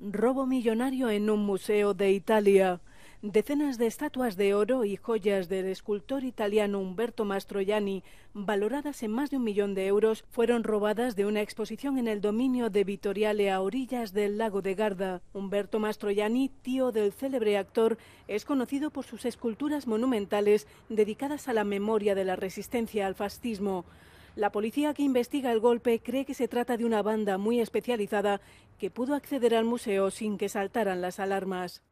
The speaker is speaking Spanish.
Robo millonario en un museo de Italia. Decenas de estatuas de oro y joyas del escultor italiano Umberto Mastroianni, valoradas en más de un millón de euros, fueron robadas de una exposición en el dominio de Vittoriale a orillas del lago de Garda. Umberto Mastroianni, tío del célebre actor, es conocido por sus esculturas monumentales dedicadas a la memoria de la resistencia al fascismo. La policía que investiga el golpe cree que se trata de una banda muy especializada que pudo acceder al museo sin que saltaran las alarmas.